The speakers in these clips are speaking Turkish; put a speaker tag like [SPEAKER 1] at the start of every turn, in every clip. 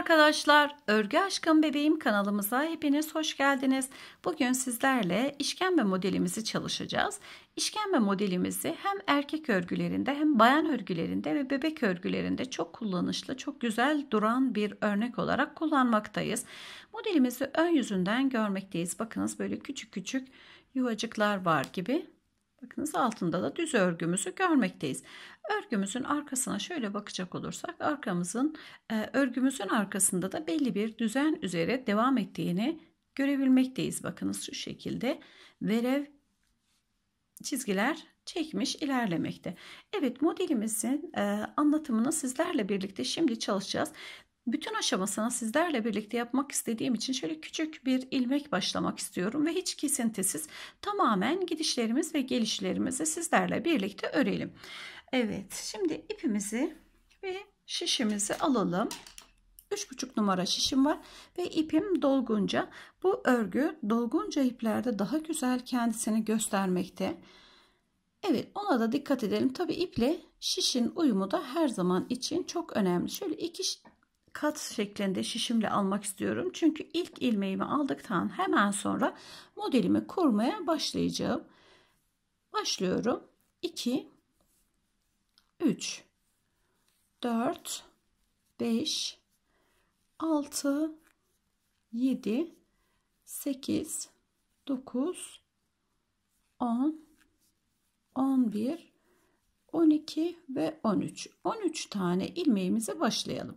[SPEAKER 1] arkadaşlar, Örgü Aşkım Bebeğim kanalımıza hepiniz hoş geldiniz. Bugün sizlerle işkembe modelimizi çalışacağız. İşkembe modelimizi hem erkek örgülerinde hem bayan örgülerinde ve bebek örgülerinde çok kullanışlı, çok güzel duran bir örnek olarak kullanmaktayız. Modelimizi ön yüzünden görmekteyiz. Bakınız böyle küçük küçük yuvacıklar var gibi. Bakınız altında da düz örgümüzü görmekteyiz. Örgümüzün arkasına şöyle bakacak olursak arkamızın e, örgümüzün arkasında da belli bir düzen üzere devam ettiğini görebilmekteyiz. Bakınız şu şekilde verev çizgiler çekmiş ilerlemekte. Evet modelimizin e, anlatımını sizlerle birlikte şimdi çalışacağız bütün aşamasını sizlerle birlikte yapmak istediğim için şöyle küçük bir ilmek başlamak istiyorum ve hiç kesintisiz tamamen gidişlerimiz ve gelişlerimizi sizlerle birlikte örelim. Evet şimdi ipimizi ve şişimizi alalım. 3,5 numara şişim var ve ipim dolgunca. Bu örgü dolgunca iplerde daha güzel kendisini göstermekte. Evet ona da dikkat edelim. Tabi iple şişin uyumu da her zaman için çok önemli. Şöyle iki kat şeklinde şişimle almak istiyorum. Çünkü ilk ilmeğimi aldıktan hemen sonra modelimi kurmaya başlayacağım. Başlıyorum. 2 3 4 5 6 7 8 9 10 11 12 ve 13. 13 tane ilmeğimize başlayalım.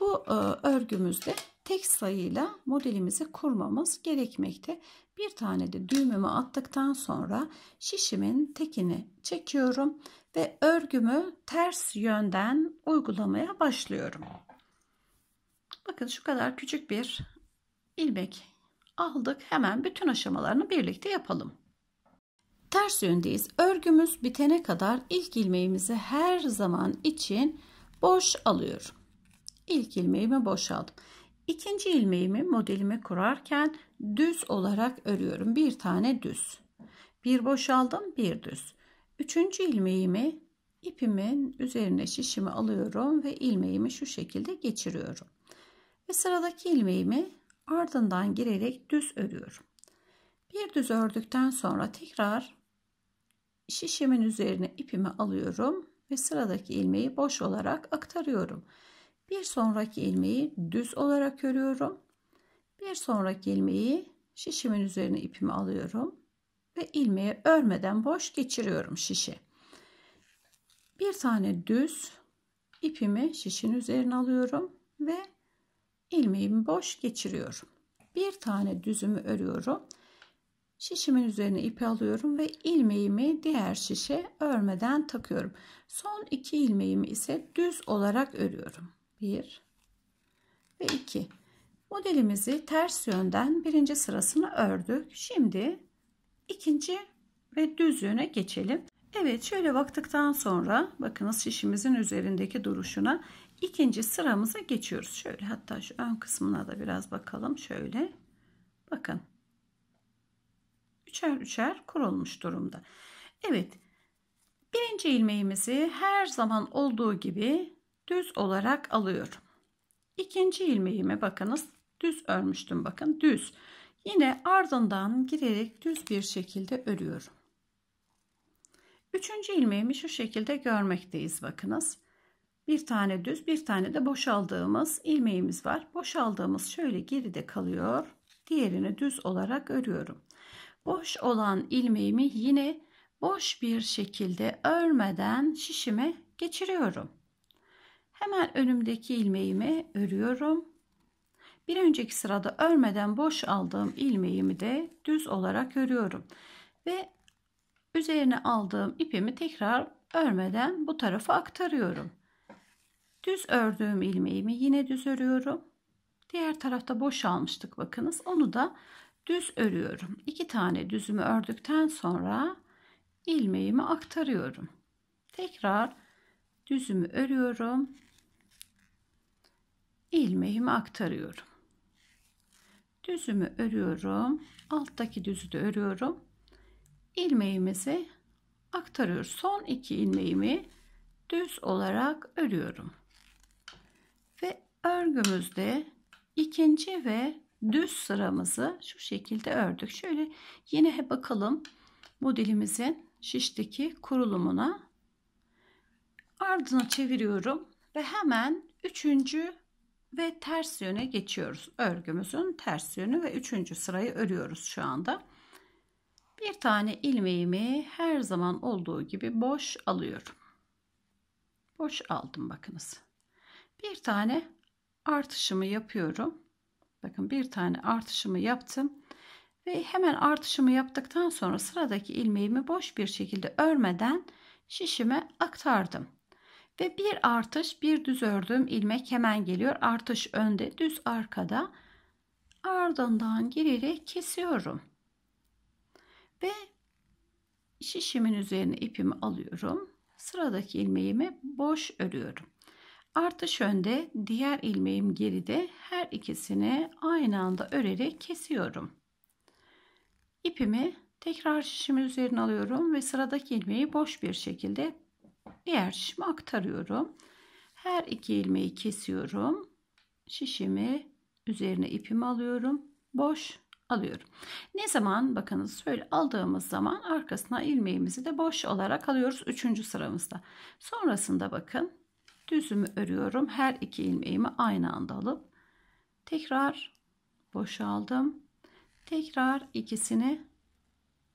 [SPEAKER 1] Bu e, örgümüzde tek sayıyla modelimizi kurmamız gerekmekte. Bir tane de düğümümü attıktan sonra şişimin tekini çekiyorum ve örgümü ters yönden uygulamaya başlıyorum. Bakın şu kadar küçük bir ilmek aldık. Hemen bütün aşamalarını birlikte yapalım ters yöndeyiz. Örgümüz bitene kadar ilk ilmeğimizi her zaman için boş alıyorum. İlk ilmeğimi boşaldım. İkinci ilmeğimi modelime kurarken düz olarak örüyorum. Bir tane düz. Bir boş aldım, bir düz. Üçüncü ilmeğimi ipimin üzerine şişimi alıyorum ve ilmeğimi şu şekilde geçiriyorum. Ve sıradaki ilmeğimi ardından girerek düz örüyorum. Bir düz ördükten sonra tekrar şişimin üzerine ipimi alıyorum ve sıradaki ilmeği boş olarak aktarıyorum. Bir sonraki ilmeği düz olarak örüyorum. Bir sonraki ilmeği şişimin üzerine ipimi alıyorum ve ilmeği örmeden boş geçiriyorum şişe. Bir tane düz ipimi şişin üzerine alıyorum ve ilmeğimi boş geçiriyorum. Bir tane düzümü örüyorum Şişimin üzerine ipi alıyorum ve ilmeğimi diğer şişe örmeden takıyorum. Son iki ilmeğimi ise düz olarak örüyorum. 1 ve 2. Modelimizi ters yönden birinci sırasını ördük. Şimdi ikinci ve düz yöne geçelim. Evet şöyle baktıktan sonra bakınız şişimizin üzerindeki duruşuna ikinci sıramıza geçiyoruz. Şöyle hatta şu ön kısmına da biraz bakalım. Şöyle bakın üçer üçer kurulmuş durumda. Evet birinci ilmeğimizi her zaman olduğu gibi düz olarak alıyorum. İkinci ilmeğime bakınız düz örmüştüm bakın düz. Yine ardından girerek düz bir şekilde örüyorum. Üçüncü ilmeğimi şu şekilde görmekteyiz bakınız. Bir tane düz bir tane de boşaldığımız ilmeğimiz var. Boşaldığımız şöyle geride kalıyor. Diğerini düz olarak örüyorum boş olan ilmeğimi yine boş bir şekilde örmeden şişime geçiriyorum. Hemen önümdeki ilmeğimi örüyorum. Bir önceki sırada örmeden boş aldığım ilmeğimi de düz olarak örüyorum. Ve üzerine aldığım ipimi tekrar örmeden bu tarafa aktarıyorum. Düz ördüğüm ilmeğimi yine düz örüyorum. Diğer tarafta boş almıştık bakınız. Onu da düz örüyorum. İki tane düzümü ördükten sonra ilmeğimi aktarıyorum. Tekrar düzümü örüyorum. ilmeğimi aktarıyorum. Düzümü örüyorum. Alttaki düzü de örüyorum. ilmeğimizi aktarıyoruz. Son iki ilmeğimi düz olarak örüyorum. Ve örgümüzde ikinci ve düz sıramızı şu şekilde ördük. Şöyle yine bakalım modelimizin şişteki kurulumuna. Ardına çeviriyorum ve hemen üçüncü ve ters yöne geçiyoruz. Örgümüzün ters yönü ve üçüncü sırayı örüyoruz şu anda. Bir tane ilmeğimi her zaman olduğu gibi boş alıyorum. Boş aldım bakınız. Bir tane artışımı yapıyorum. Bakın bir tane artışımı yaptım. Ve hemen artışımı yaptıktan sonra sıradaki ilmeğimi boş bir şekilde örmeden şişime aktardım. Ve bir artış bir düz ördüğüm ilmek hemen geliyor. Artış önde düz arkada ardından girerek kesiyorum. Ve şişimin üzerine ipimi alıyorum. Sıradaki ilmeğimi boş örüyorum. Artış önde, diğer ilmeğim geride. Her ikisini aynı anda örerek kesiyorum. İpimi tekrar şişimin üzerine alıyorum ve sıradaki ilmeği boş bir şekilde diğer şişime aktarıyorum. Her iki ilmeği kesiyorum. Şişimi üzerine ipimi alıyorum. Boş alıyorum. Ne zaman bakınız böyle aldığımız zaman arkasına ilmeğimizi de boş olarak alıyoruz 3. sıramızda. Sonrasında bakın düzümü örüyorum. Her iki ilmeğimi aynı anda alıp tekrar boşaldım. Tekrar ikisini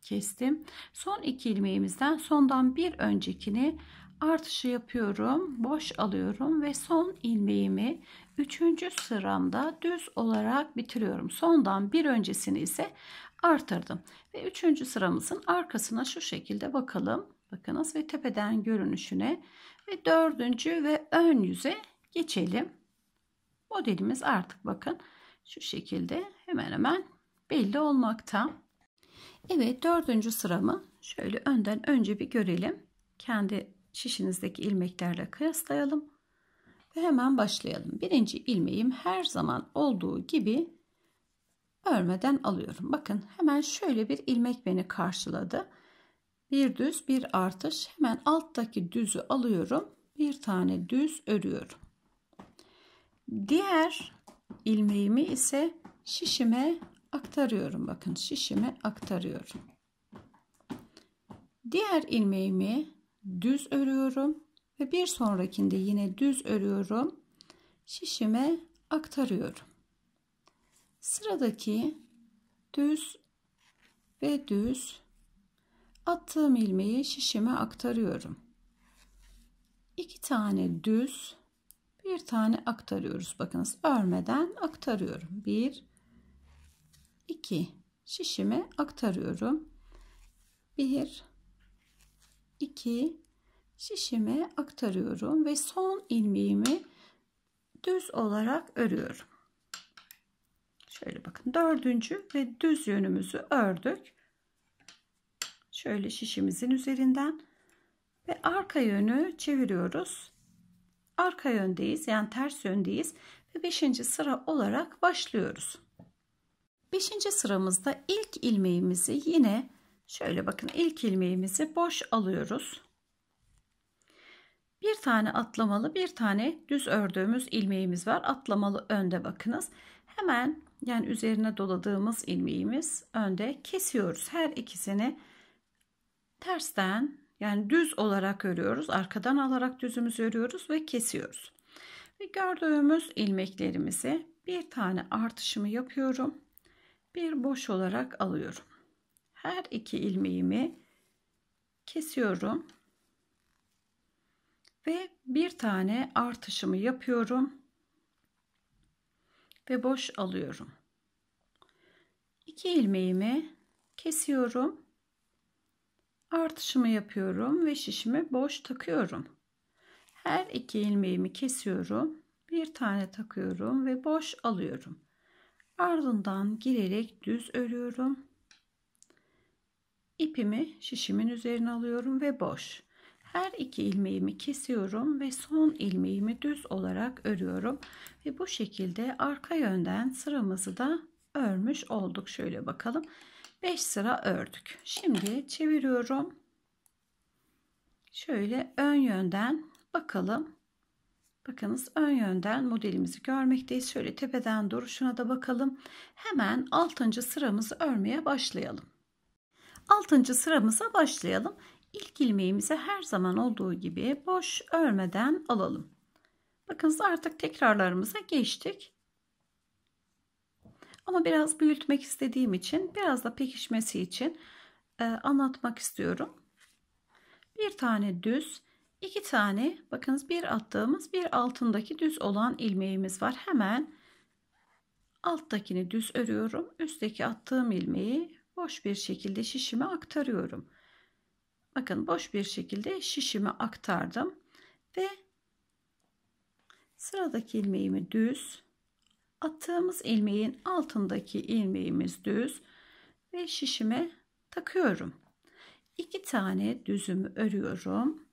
[SPEAKER 1] kestim. Son iki ilmeğimizden sondan bir öncekini artışı yapıyorum. Boş alıyorum ve son ilmeğimi 3. sıramda düz olarak bitiriyorum. Sondan bir öncesini ise artırdım. Ve 3. sıramızın arkasına şu şekilde bakalım. Bakınız ve tepeden görünüşüne ve dördüncü ve ön yüze geçelim. Modelimiz artık bakın şu şekilde hemen hemen belli olmakta. Evet dördüncü sıramı şöyle önden önce bir görelim. Kendi şişinizdeki ilmeklerle kıyaslayalım. Ve hemen başlayalım. Birinci ilmeğim her zaman olduğu gibi örmeden alıyorum. Bakın hemen şöyle bir ilmek beni karşıladı bir düz bir artış hemen alttaki düzü alıyorum bir tane düz örüyorum diğer ilmeğimi ise şişime aktarıyorum bakın şişime aktarıyorum diğer ilmeğimi düz örüyorum ve bir sonrakinde yine düz örüyorum şişime aktarıyorum sıradaki düz ve düz Attığım ilmeği şişime aktarıyorum. İki tane düz, bir tane aktarıyoruz. Bakınız örmeden aktarıyorum. Bir, iki şişime aktarıyorum. Bir, iki şişime aktarıyorum ve son ilmeğimi düz olarak örüyorum. Şöyle bakın dördüncü ve düz yönümüzü ördük şöyle şişimizin üzerinden ve arka yönü çeviriyoruz. Arka yöndeyiz yani ters yöndeyiz ve 5. sıra olarak başlıyoruz. 5. sıramızda ilk ilmeğimizi yine şöyle bakın ilk ilmeğimizi boş alıyoruz. Bir tane atlamalı bir tane düz ördüğümüz ilmeğimiz var. Atlamalı önde bakınız. Hemen yani üzerine doladığımız ilmeğimiz önde kesiyoruz. Her ikisini tersten yani düz olarak örüyoruz. Arkadan alarak düzümüzü örüyoruz ve kesiyoruz. Ve gördüğümüz ilmeklerimizi bir tane artışımı yapıyorum. Bir boş olarak alıyorum. Her iki ilmeğimi kesiyorum. Ve bir tane artışımı yapıyorum. Ve boş alıyorum. İki ilmeğimi kesiyorum artışımı yapıyorum ve şişimi boş takıyorum. Her iki ilmeğimi kesiyorum. Bir tane takıyorum ve boş alıyorum. Ardından girerek düz örüyorum. İpimi şişimin üzerine alıyorum ve boş. Her iki ilmeğimi kesiyorum ve son ilmeğimi düz olarak örüyorum. Ve bu şekilde arka yönden sıramızı da örmüş olduk. Şöyle bakalım. 5 sıra ördük. Şimdi çeviriyorum. Şöyle ön yönden bakalım. Bakınız ön yönden modelimizi görmekteyiz. Şöyle tepeden duruşuna da bakalım. Hemen 6. sıramızı örmeye başlayalım. 6. sıramıza başlayalım. İlk ilmeğimizi her zaman olduğu gibi boş örmeden alalım. Bakınız artık tekrarlarımıza geçtik. Ama biraz büyütmek istediğim için biraz da pekişmesi için e, anlatmak istiyorum. Bir tane düz, iki tane bakınız bir attığımız bir altındaki düz olan ilmeğimiz var. Hemen alttakini düz örüyorum. Üstteki attığım ilmeği boş bir şekilde şişime aktarıyorum. Bakın boş bir şekilde şişime aktardım ve sıradaki ilmeğimi düz attığımız ilmeğin altındaki ilmeğimiz düz ve şişime takıyorum. İki tane düzümü örüyorum.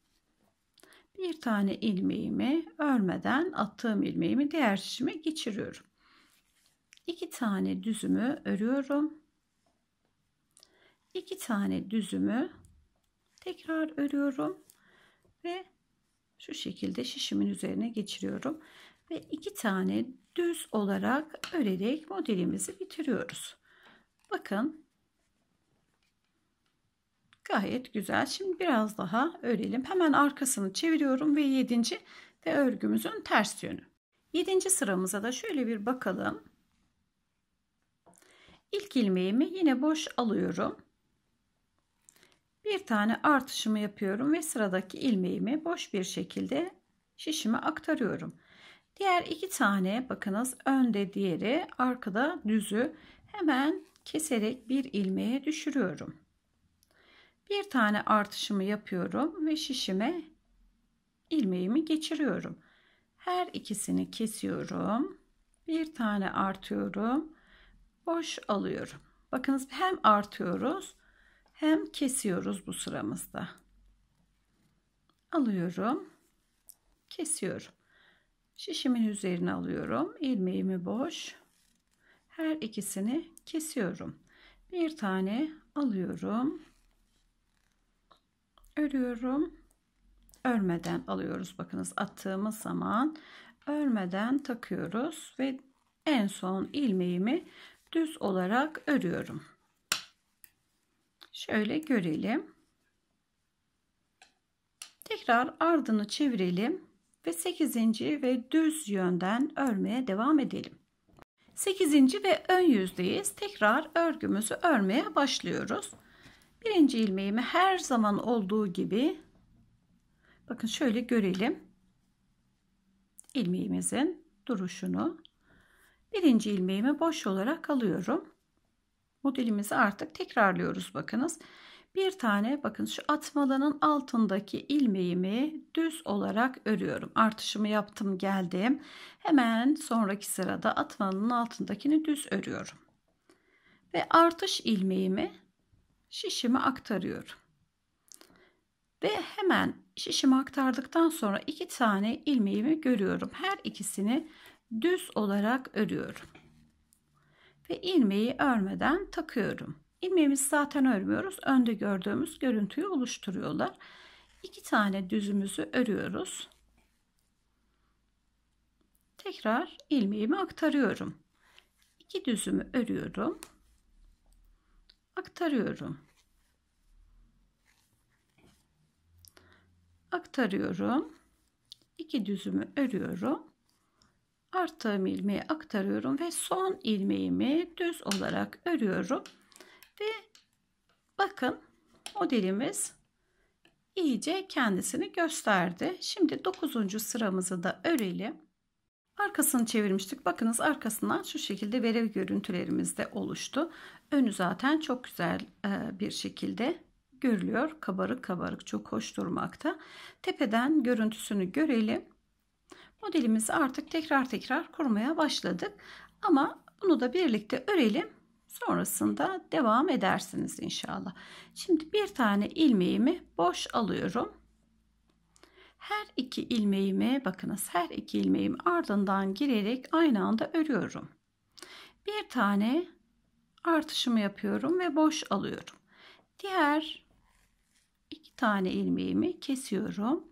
[SPEAKER 1] Bir tane ilmeğimi örmeden attığım ilmeğimi diğer şişime geçiriyorum. İki tane düzümü örüyorum. İki tane düzümü tekrar örüyorum ve şu şekilde şişimin üzerine geçiriyorum ve iki tane düz olarak örerek modelimizi bitiriyoruz. Bakın gayet güzel. Şimdi biraz daha örelim. Hemen arkasını çeviriyorum ve yedinci ve örgümüzün ters yönü. Yedinci sıramıza da şöyle bir bakalım. İlk ilmeğimi yine boş alıyorum. Bir tane artışımı yapıyorum ve sıradaki ilmeğimi boş bir şekilde şişime aktarıyorum. Diğer iki tane bakınız önde diğeri arkada düzü hemen keserek bir ilmeğe düşürüyorum. Bir tane artışımı yapıyorum ve şişime ilmeğimi geçiriyorum. Her ikisini kesiyorum. Bir tane artıyorum. Boş alıyorum. Bakınız hem artıyoruz hem kesiyoruz bu sıramızda. Alıyorum. Kesiyorum. Şişimin üzerine alıyorum. ilmeğimi boş. Her ikisini kesiyorum. Bir tane alıyorum. Örüyorum. Örmeden alıyoruz. Bakınız attığımız zaman örmeden takıyoruz ve en son ilmeğimi düz olarak örüyorum. Şöyle görelim. Tekrar ardını çevirelim ve 8. ve düz yönden örmeye devam edelim. 8. ve ön yüzdeyiz. Tekrar örgümüzü örmeye başlıyoruz. Birinci ilmeğimi her zaman olduğu gibi bakın şöyle görelim. ilmeğimizin duruşunu. Birinci ilmeğimi boş olarak alıyorum. Modelimizi artık tekrarlıyoruz bakınız bir tane bakın şu atmalının altındaki ilmeğimi düz olarak örüyorum. Artışımı yaptım geldim. Hemen sonraki sırada atmanın altındakini düz örüyorum. Ve artış ilmeğimi şişime aktarıyorum. Ve hemen şişimi aktardıktan sonra iki tane ilmeğimi görüyorum. Her ikisini düz olarak örüyorum. Ve ilmeği örmeden takıyorum ilmeğimizi zaten örmüyoruz. Önde gördüğümüz görüntüyü oluşturuyorlar. İki tane düzümüzü örüyoruz. Tekrar ilmeğimi aktarıyorum. İki düzümü örüyorum. Aktarıyorum. Aktarıyorum. İki düzümü örüyorum arttığım ilmeği aktarıyorum ve son ilmeğimi düz olarak örüyorum. Ve bakın modelimiz iyice kendisini gösterdi. Şimdi 9. sıramızı da örelim. Arkasını çevirmiştik. Bakınız arkasından şu şekilde verev görüntülerimiz de oluştu. Önü zaten çok güzel e, bir şekilde görülüyor. Kabarık kabarık çok hoş durmakta. Tepeden görüntüsünü görelim. Modelimizi artık tekrar tekrar kurmaya başladık. Ama bunu da birlikte örelim. Sonrasında devam edersiniz inşallah. Şimdi bir tane ilmeğimi boş alıyorum. Her iki ilmeğimi bakınız her iki ilmeğimi ardından girerek aynı anda örüyorum. Bir tane artışımı yapıyorum ve boş alıyorum. Diğer iki tane ilmeğimi kesiyorum.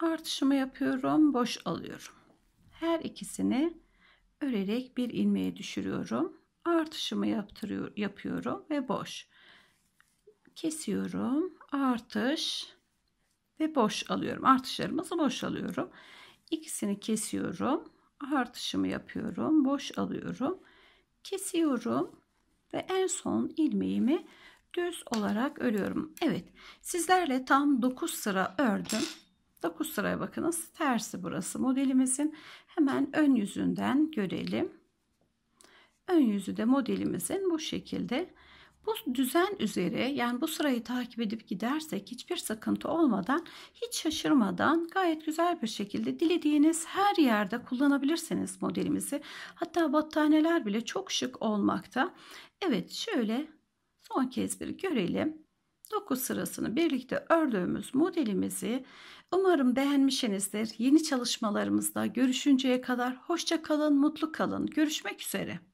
[SPEAKER 1] Artışımı yapıyorum, boş alıyorum. Her ikisini örerek bir ilmeğe düşürüyorum artışımı yaptırıyor, yapıyorum ve boş. Kesiyorum. Artış ve boş alıyorum. Artışlarımızı boş alıyorum. İkisini kesiyorum. Artışımı yapıyorum. Boş alıyorum. Kesiyorum ve en son ilmeğimi düz olarak örüyorum. Evet. Sizlerle tam 9 sıra ördüm. 9 sıraya bakınız. Tersi burası modelimizin. Hemen ön yüzünden görelim. Ön yüzü de modelimizin bu şekilde. Bu düzen üzere yani bu sırayı takip edip gidersek hiçbir sıkıntı olmadan, hiç şaşırmadan gayet güzel bir şekilde dilediğiniz her yerde kullanabilirsiniz modelimizi. Hatta battaniyeler bile çok şık olmakta. Evet şöyle son kez bir görelim. 9 sırasını birlikte ördüğümüz modelimizi umarım beğenmişsinizdir. Yeni çalışmalarımızda görüşünceye kadar hoşça kalın, mutlu kalın. Görüşmek üzere.